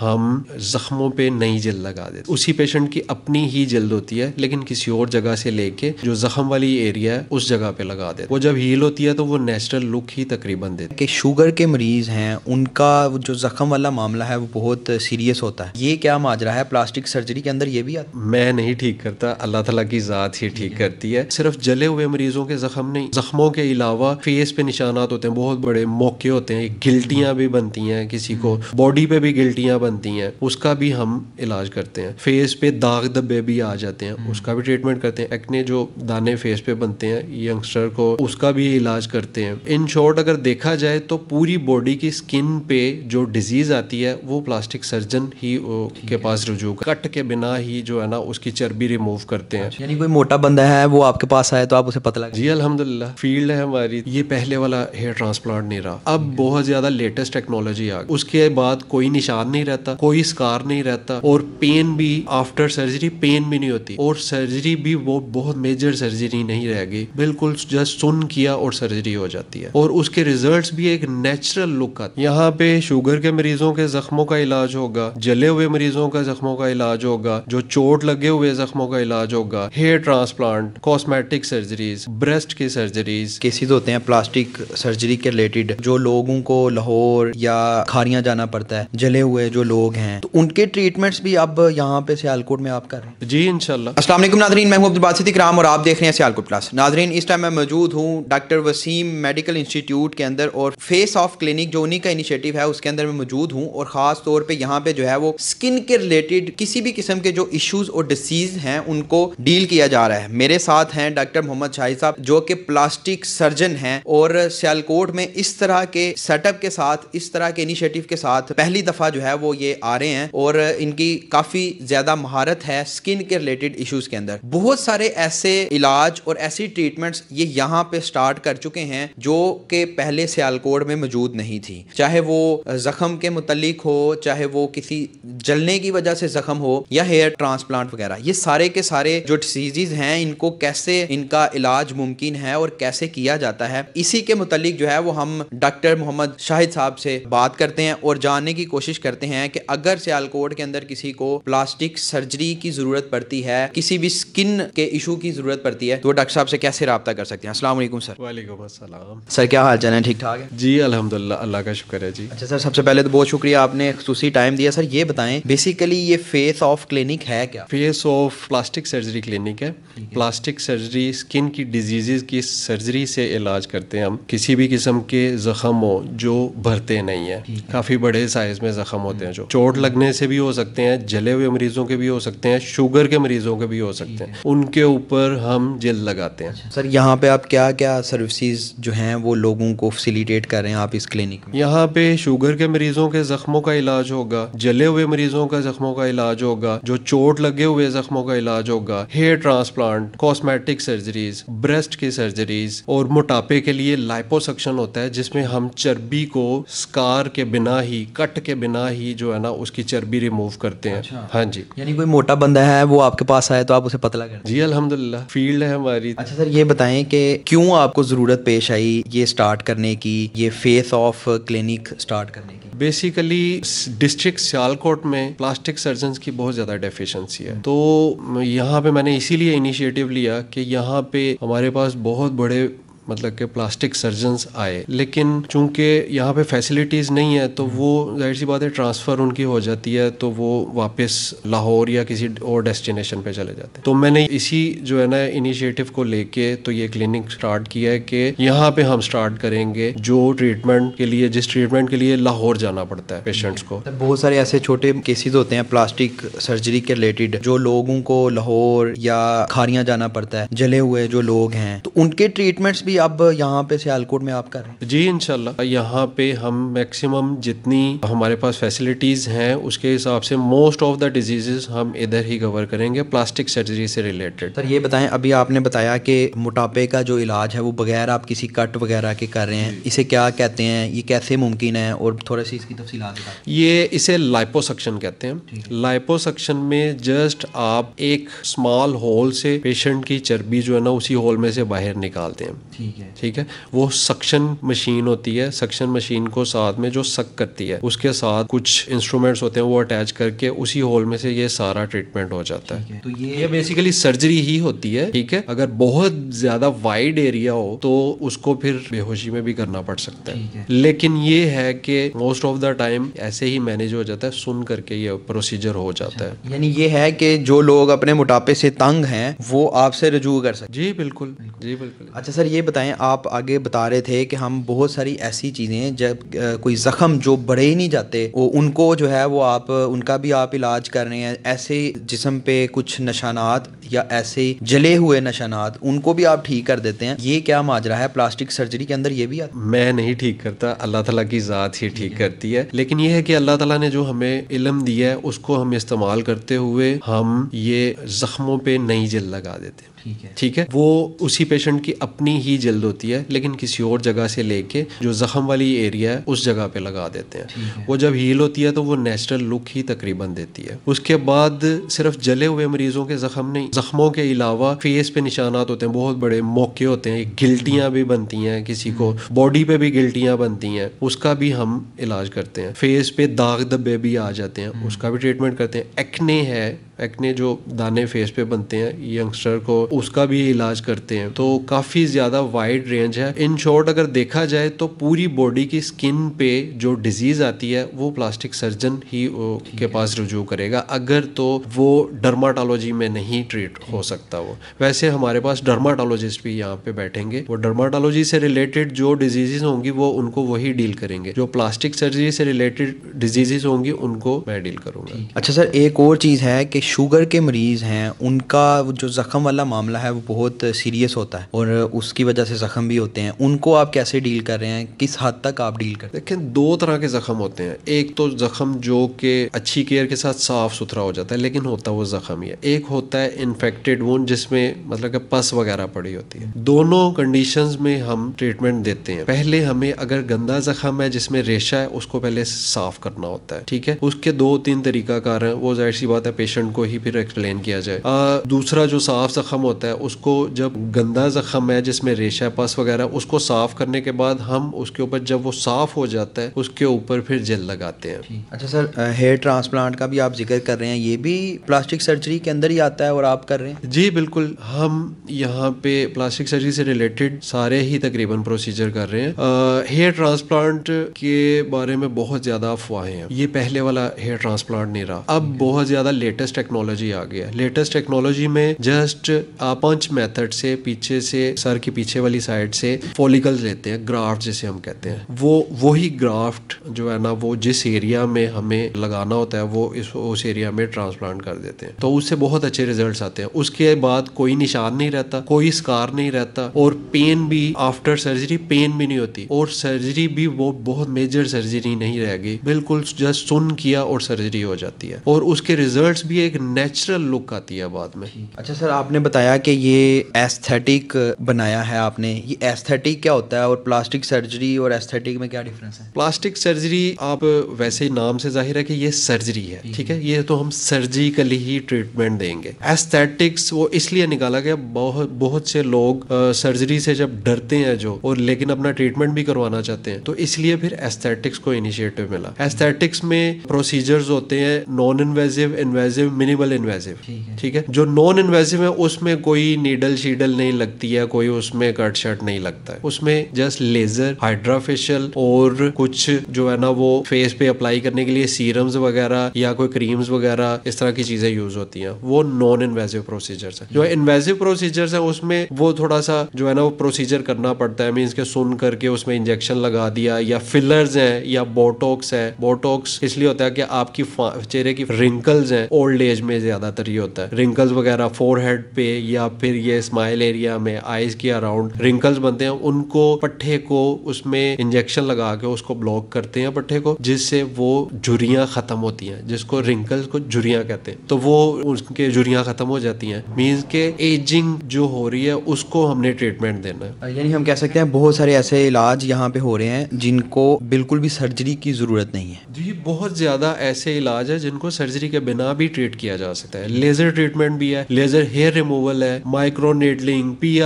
हम जख्मों पे नई जल्द लगा देते उसी पेशेंट की अपनी ही जल्द होती है लेकिन किसी और जगह से लेके जो जख्म वाली एरिया है उस जगह पे लगा देते वो जब हील होती है तो वो नेचुरल लुक ही तकरीबन देते कि शुगर के मरीज़ हैं उनका जो जख्म वाला मामला है वो बहुत सीरियस होता है ये क्या माजरा है प्लास्टिक सर्जरी के अंदर ये भी आता मैं नहीं ठीक करता अल्लाह तला की ज़ात ही ठीक करती है सिर्फ जले हुए मरीजों के जख्म नहीं जख्मों के अलावा फेस पे निशानात होते हैं बहुत बड़े मौके होते हैं गिल्टियां भी बनती हैं किसी को बॉडी हम्म। पे भी गिल्टियां बनती हैं उसका भी हम इलाज करते हैं फेस पे दाग दबे भी आ जाते हैं हम्म। उसका भी ट्रीटमेंट करते हैं एक्ने जो दाने फेस पे बनते हैं यंगस्टर को उसका भी इलाज करते हैं इन शॉर्ट अगर देखा जाए तो पूरी बॉडी की स्किन पे जो डिजीज आती है वो प्लास्टिक सर्जन ही के पास रुजू कट के बिना ही जो है ना उसकी चर्बी रिमूव करते हैं अच्छा, यानी कोई मोटा बंदा है वो आपके पास आए तो आप उसे पता लगा जी अलहमदुल्ला फील्ड है हमारी ये पहले वाला हेयर ट्रांसप्लांट नहीं रहा अब बहुत ज्यादा लेटेस्ट टेक्नोलॉजी आ गई उसके बाद कोई निशान नहीं रहता रहता कोई स्कार नहीं रहता और पेन भी आफ्टर सर्जरी पेन भी नहीं होती और सर्जरी भी वो बहुत मेजर सर्जरी नहीं रहेगी बिल्कुल जस्ट सुन किया और सर्जरी हो जाती है और उसके रिजल्ट भी एक नेचुरल लुक आता यहाँ पे शुगर के मरीजों के जख्मों का इलाज होगा जले हुए मरीजों का जख्मों का इलाज होगा जो चोट लगे हुए जख्मों का इलाज होगा hair transplant cosmetic surgeries breast की सर्जरीज केसेज होते हैं प्लास्टिक सर्जरी के रिलेटेड जो लोगों को लाहौर या खारियां जाना पड़ता है जले हुए जो लोग हैं तो उनके ट्रीटमेंट्स भी अब यहाँ पे सियालकोट में आप कर रहे हैं जी इनशाला असला नाजरीन मैं हूँ अब्दुल इकराम और आप देख रहे हैं सियालकोट प्लस नाजरीन इस टाइम मैं मौजूद हूँ डॉक्टर वसीम मेडिकल इंस्टीट्यूट के अंदर और फेस ऑफ क्लिनिक जो उन्हीं का इनिशिएटिव है उसके अंदर मैं मौजूद हूँ और ख़ास तौर पर यहाँ पे जो है वो स्किन के रिलेटेड किसी भी किस्म के जो इशूज़ और डिसीज़ हैं उनको डील किया जा रहा है मेरे साथ हैं डॉक्टर मोहम्मद शाही साहब जो कि प्लास्टिक सर्जन हैं और सियालकोट में इस तरह के सेटअप के साथ इस तरह के इनिशिएटिव के साथ पहली दफ़ा जो है वो ये आ रहे हैं और इनकी काफ़ी ज़्यादा महारत है स्किन के रिलेटेड इश्यूज़ के अंदर बहुत सारे ऐसे इलाज और ऐसी ट्रीटमेंट्स ये यहाँ पे स्टार्ट कर चुके हैं जो के पहले सियालकोट में मौजूद नहीं थी चाहे वो जख्म के मुतलिक हो चाहे वो किसी जलने की वजह से जख्म हो या हेयर ट्रांसप्लांट वगैरह ये सारे के सारे जो डिसीजेज हैं इनको कैसे इनका इलाज मुमकिन है और कैसे किया जाता है इसी के मुतलिक जो है वो हम डॉक्टर मोहम्मद शाहिद साहब से बात करते हैं और जानने की कोशिश करते हैं हैं कि अगर सियालकोट के अंदर किसी को प्लास्टिक सर्जरी की ज़रूरत पड़ती है किसी भी स्किन के इशू की ज़रूरत पड़ती है तो डॉक्टर साहब से कैसे रबता कर सकते हैं असला सर वालेकुम सर क्या हाल चाल है ठीक ठाक है जी अलहमदिल्ला अल्लाह का शुक्र है जी अच्छा सर सबसे पहले तो बहुत शुक्रिया आपने खसूसी टाइम दिया सर ये बताएं बेसिकली ये फेस ऑफ क्लिनिक है क्या face of plastic surgery clinic है प्लास्टिक सर्जरी स्किन की डिजीजेज की सर्जरी से इलाज करते हैं हम किसी भी किस्म के जख्म हो जो भरते नहीं है काफ़ी बड़े साइज़ में जख्म होते हैं हैं जो चोट लगने से भी हो सकते हैं जले हुए मरीजों के भी हो सकते हैं शुगर के मरीजों के भी हो सकते हैं उनके ऊपर हम जेल लगाते हैं सर यहाँ पे आप क्या क्या सर्विसेज जो हैं वो लोगों को फैसिलिटेट कर रहे हैं आप इस क्लिनिक में यहाँ पे शुगर के मरीजों के जख्मों का इलाज होगा जले हुए मरीजों का जख्मों का इलाज होगा जो चोट लगे हुए जख्मों का इलाज होगा hair transplant cosmetic surgeries breast की सर्जरीज और मोटापे के लिए लाइपोसक्शन होता है जिसमें हम चर्बी को स्कार के बिना ही कट के बिना ही जो है ना उसकी चर्बी रिमूव करते हैं अच्छा। हाँ जी यानी कोई मोटा बंदा है वो आपके पास आए तो आप उसे पतला कर जी अलहमदुल्ला फील्ड है हमारी अच्छा सर ये बताएं कि क्यों आपको ज़रूरत पेश आई ये स्टार्ट करने की ये फेस ऑफ क्लिनिक स्टार्ट करने की बेसिकली डिस्ट्रिक्ट सियालकोट में प्लास्टिक सर्जन की बहुत ज़्यादा डेफिशेंसी है तो यहाँ पे मैंने इसीलिए इनिशिएटिव लिया कि यहाँ पे हमारे पास बहुत बड़े मतलब के प्लास्टिक सर्जन आए लेकिन चूंकि यहाँ पे फैसिलिटीज़ नहीं है तो वो जाहिर सी बात है ट्रांसफ़र उनकी हो जाती है तो वो वापस लाहौर या किसी और डेस्टिनेशन पे चले जाते हैं तो मैंने इसी जो है ना इनिशिएटिव को लेके तो ये क्लिनिक स्टार्ट किया है कि यहाँ पे हम स्टार्ट करेंगे जो ट्रीटमेंट के लिए जिस ट्रीटमेंट के लिए लाहौर जाना पड़ता है पेशेंट्स को मतलब बहुत सारे ऐसे छोटे केसेज होते हैं प्लास्टिक सर्जरी के रिलेटेड जो लोगों को लाहौर या खारियां जाना पड़ता है जले हुए जो लोग हैं तो उनके ट्रीटमेंट्स भी अब यहाँ पे सियालकोट में आप कर रहे हैं जी इनशाला यहाँ पे हम मैक्सिमम जितनी हमारे पास फैसिलिटीज़ हैं उसके हिसाब से मोस्ट ऑफ द डिजीजेस हम इधर ही कवर करेंगे प्लास्टिक सर्जरी से रिलेटेड सर ये बताएं अभी आपने बताया कि मोटापे का जो इलाज है वो बगैर आप किसी कट वगैरह के कर रहे हैं इसे क्या कहते हैं ये कैसे मुमकिन है और थोड़ा सी इसकी तफसी ये इसे लाइपोसक्शन कहते हैं लाइपोसक्शन में जस्ट आप एक स्मॉल होल से पेशेंट की चर्बी जो है ना उसी होल में से बाहर निकालते हैं ठीक है ठीक है वो सक्शन मशीन होती है सक्शन मशीन को साथ में जो सक करती है उसके साथ कुछ इंस्ट्रूमेंट्स होते हैं वो अटैच करके उसी होल में से ये सारा ट्रीटमेंट हो जाता है तो ये ये बेसिकली सर्जरी ही होती है ठीक है अगर बहुत ज्यादा वाइड एरिया हो तो उसको फिर बेहोशी में भी करना पड़ सकता है लेकिन ये है कि मोस्ट ऑफ द टाइम ऐसे ही मैनेज हो जाता है सुन करके ये प्रोसीजर हो जाता है अच्छा, यानी ये है कि जो लोग अपने मोटापे से तंग हैं वो आपसे रजू कर सकते जी बिल्कुल जी बिल्कुल अच्छा सर ये बताएं आप आगे बता रहे थे कि हम बहुत सारी ऐसी चीज़ें हैं जब कोई जख्म जो बड़े ही नहीं जाते वो उनको जो है वो आप उनका भी आप इलाज कर रहे हैं ऐसे जिसम पे कुछ नशानात या ऐसे जले हुए नशानात उनको भी आप ठीक कर देते हैं ये क्या माजरा है प्लास्टिक सर्जरी के अंदर ये भी आता मैं नहीं ठीक करता अल्लाह तला की ज़ात ही ठीक करती है लेकिन ये है कि अल्लाह तला ने जो हमें इलम दिया है उसको हम इस्तेमाल करते हुए हम ये ज़ख्मों पर नई जल लगा देते हैं ठीक है वो उसी पेशेंट की अपनी ही ही जल्द होती है लेकिन किसी और जगह से लेके जो जख्म वाली एरिया है उस जगह पे लगा देते हैं वो जब हील होती है तो वो नेचुरल लुक ही तकरीबन देती है उसके बाद सिर्फ जले हुए मरीज़ों के जख्म नहीं जख्मों के अलावा फेस पे निशानात होते हैं बहुत बड़े मौके होते हैं गिल्टियाँ भी बनती हैं किसी को बॉडी हम्म। पे भी गिल्टियाँ बनती हैं उसका भी हम इलाज करते हैं फेस पे दाग धब्बे भी आ जाते हैं हम्म। उसका भी ट्रीटमेंट करते हैं एक्ने है एक्ने जो दाने फेस पे बनते हैं यंगस्टर को उसका भी इलाज करते हैं तो काफ़ी ज़्यादा वाइड रेंज है इन शॉर्ट अगर देखा जाए तो पूरी बॉडी की स्किन पे जो डिजीज़ आती है वो प्लास्टिक सर्जन ही के पास रुजू करेगा अगर तो वो डर्माटोलॉजी में नहीं ट्रीट हो सकता वो वैसे हमारे पास डर्माटोलॉजिस्ट भी यहाँ पे बैठेंगे वो डर्माटोलॉजी से रिलेटेड जो डिजीजे होंगी वो उनको वही डील करेंगे जो प्लास्टिक सर्जरी से रिलेटेड डिजीजेस होंगी उनको मैं डील करूंगा अच्छा सर एक और चीज़ है कि शुगर के मरीज़ हैं उनका जो जख्म वाला मामला है वो बहुत सीरियस होता है और उसकी वजह जैसे ज़ख्म भी होते हैं उनको आप कैसे डील कर रहे हैं किस हद तक आप डील कर देखें दो तरह के ज़ख्म होते हैं एक तो ज़ख्म जो कि अच्छी केयर के साथ साफ़ सुथरा हो जाता है लेकिन होता वो ज़ख्म ही है एक होता है इन्फेक्टेड वोन जिसमें मतलब कि पस वगैरह पड़ी होती है दोनों कंडीशन में हम ट्रीटमेंट देते हैं पहले हमें अगर गंदा ज़ख्म है जिसमें रेशा है उसको पहले साफ़ करना होता है ठीक है उसके दो तीन तरीकाकार हैं वो जाहिर सी बात है पेशेंट को ही फिर एक्सप्लेन किया जाए आ, दूसरा जो साफ जख्म होता है उसको जब गंदा जख्म है जिसमें रेशा पेश है पस वगैरह उसको साफ करने के बाद हम उसके ऊपर जब वो साफ हो जाता है उसके ऊपर फिर जेल लगाते हैं अच्छा सर हेयर ट्रांसप्लांट का भी आप जिक्र कर रहे हैं ये भी प्लास्टिक सर्जरी के अंदर ही आता है और आप कर रहे हैं जी बिल्कुल हम यहाँ पे प्लास्टिक सर्जरी से रिलेटेड सारे ही तकरीबन प्रोसीजर कर रहे हैं हेयर ट्रांसप्लांट के बारे में बहुत ज़्यादा अफवाहें हैं ये पहले वाला हेयर ट्रांसप्लांट नहीं रहा अब हम्म। बहुत ज़्यादा लेटेस्ट टेक्नोलॉजी आ गया लेटेस्ट टेक्नोलॉजी में जस्ट पंच मेथड से पीछे से सर के पीछे वाली साइड से फॉलिकल रहते हैं ग्राफ्ट जिसे हम कहते हैं वो वही ग्राफ्ट जो है ना वो जिस एरिया में हमें लगाना होता है वो इस उस एरिया में ट्रांसप्लांट कर देते हैं तो उससे बहुत अच्छे रिजल्ट आते हैं उसके बाद कोई निशान नहीं रहता कोई स्कार नहीं रहता और पेन भी आफ्टर सर्जरी पेन भी नहीं होती और सर्जरी भी वो बहुत मेजर सर्जरी नहीं रहेगी बिल्कुल जस्ट सुन किया और सर्जरी हो जाती है और उसके रिजल्ट भी एक नेचुरल लुक आती है बाद में अच्छा सर आपने बताया कि ये एस्थेटिक बनाया है आप आपने ये एस्थेटिक क्या होता है और प्लास्टिक सर्जरी और एस्थेटिक में क्या डिफरेंस है प्लास्टिक सर्जरी आप वैसे ही नाम से जाहिर है कि ये सर्जरी है ठीक है ये तो हम सर्जिकली ही ट्रीटमेंट देंगे एस्थेटिक्स वो इसलिए निकाला गया बहुत बहुत से लोग आ, सर्जरी से जब डरते हैं जो और लेकिन अपना ट्रीटमेंट भी करवाना चाहते हैं तो इसलिए फिर एस्थेटिक्स को इनिशिएटिव मिला एस्थेटिक्स में प्रोसीजर्स होते हैं non invasive invasive minimal invasive ठीक है जो नॉन इन्वेजिव है उसमें कोई नीडल शीडल नहीं लगती है कोई उसमें में कट शर्ट नहीं लगता है उसमें जस्ट लेजर हाइड्राफेशियल और कुछ जो है ना वो फेस पे अप्लाई करने के लिए सीरम्स वगैरह या कोई क्रीम्स वगैरह इस तरह की चीजें यूज होती हैं वो नॉन इन्वेजिव प्रोसीजर्स है जो इन्वेजिव प्रोसीजर्स है उसमें वो थोड़ा सा जो है ना वो प्रोसीजर करना पड़ता है मीन्स के सुन करके उसमें इंजेक्शन लगा दिया या फिलर्स हैं या बोटोक्स है बोटोक्स इसलिए होता है कि आपकी चेहरे की रिंकल्स हैं ओल्ड एज में ज्यादातर ये होता है रिंकल्स वगैरह फोर पे या फिर ये स्माइल एरिया में आईज के अराउंड राउंड रिंकल्स बनते हैं उनको पट्ठे को उसमें इंजेक्शन लगा के उसको ब्लॉक करते हैं पट्ठे को जिससे वो झुरियाँ ख़त्म होती हैं जिसको रिंकल्स को झुरियाँ कहते हैं तो वो उसके झुरियाँ ख़त्म हो जाती हैं मीन्स के एजिंग जो हो रही है उसको हमने ट्रीटमेंट देना है यानी हम कह सकते हैं बहुत सारे ऐसे इलाज यहाँ पे हो रहे हैं जिनको बिल्कुल भी सर्जरी की ज़रूरत नहीं है जी बहुत ज़्यादा ऐसे इलाज है जिनको सर्जरी के बिना भी ट्रीट किया जा सकता है लेज़र ट्रीटमेंट भी है लेज़र हेयर रिमूवल है micro needling P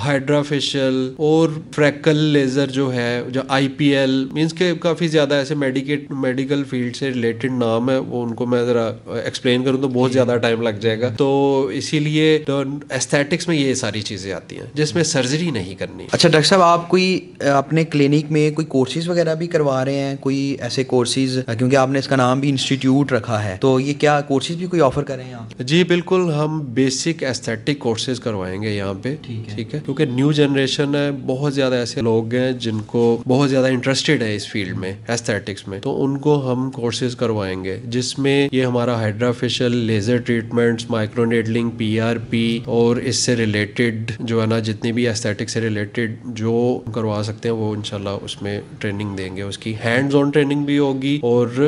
hydra facial और फ्रैकल लेजर जो है जो आई पी एल मीन्स के काफ़ी ज़्यादा ऐसे मेडिकेट मेडिकल फील्ड से रिलेटेड नाम है वो उनको मैं ज़रा एक्सप्लेन करूँ तो बहुत ज़्यादा टाइम लग जाएगा तो इसीलिए तो एस्थेटिक्स में ये सारी चीज़ें आती हैं जिसमें सर्जरी हम्म। नहीं करनी अच्छा डॉक्टर साहब आप कोई अपने क्लिनिक में कोई कोर्सेज वगैरह भी करवा रहे हैं कोई ऐसे कोर्सेज क्योंकि आपने इसका नाम भी इंस्टीट्यूट रखा है तो ये क्या कोर्सेज भी कोई ऑफर कर रहे हैं आप जी बिल्कुल हम बेसिक एस्थेटिक कोर्सेज करवाएंगे यहाँ पे ठीक है। क्योंकि न्यू जनरेशन है बहुत ज़्यादा ऐसे लोग हैं जिनको बहुत ज़्यादा इंटरेस्टेड है इस फील्ड में एस्थेटिक्स में तो उनको हम कोर्सेज करवाएंगे जिसमें ये हमारा hydra facial laser treatments microneedling PRP और इससे रिलेटेड जो है ना जितनी भी एस्थेटिक्स से रिलेटेड जो करवा सकते हैं वो इनशाला उसमें ट्रेनिंग देंगे उसकी हैंड्स ऑन ट्रेनिंग भी होगी और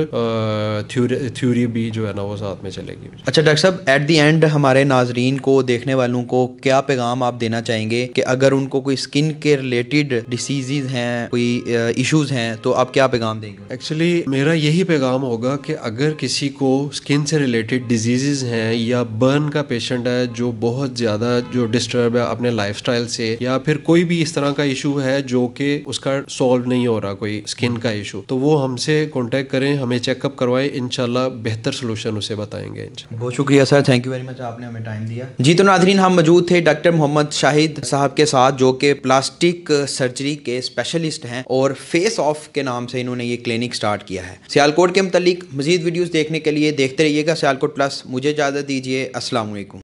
थ्योरी भी जो है ना वो साथ में चलेगी अच्छा डॉक्टर साहब एट दी एंड हमारे नाजरीन को देखने वालों को क्या पैगाम आप देना चाहेंगे कि अगर उनको कोई स्किन के रिलेटेड डिसीज़ हैं कोई इश्यूज़ हैं तो आप क्या पैगाम देंगे एक्चुअली मेरा यही पैगाम होगा कि अगर किसी को स्किन से रिलेटेड डिजीजेज हैं या बर्न का पेशेंट है जो बहुत ज़्यादा जो डिस्टर्ब है अपने लाइफ से या फिर कोई भी इस तरह का इशू है जो कि उसका सॉल्व नहीं हो रहा कोई स्किन का इशू तो वो हमसे कॉन्टेक्ट करें हमें चेकअप करवाए इनशाला बेहतर सोल्यूशन उसे बताएंगे बहुत शुक्रिया sir thank you very much आपने हमें टाइम दिया जी तो नाजरीन हम मौजूद थे डॉक्टर मोहम्मद शाहिद साहब साहब के साथ जो कि प्लास्टिक सर्जरी के स्पेशलिस्ट हैं और फेस ऑफ के नाम से इन्होंने ये क्लिनिक स्टार्ट किया है सियालकोट के मतलब मजीद वीडियोज़ देखने के लिए देखते रहिएगा सियालकोट प्लस मुझे इजाज़त दीजिए असलकुम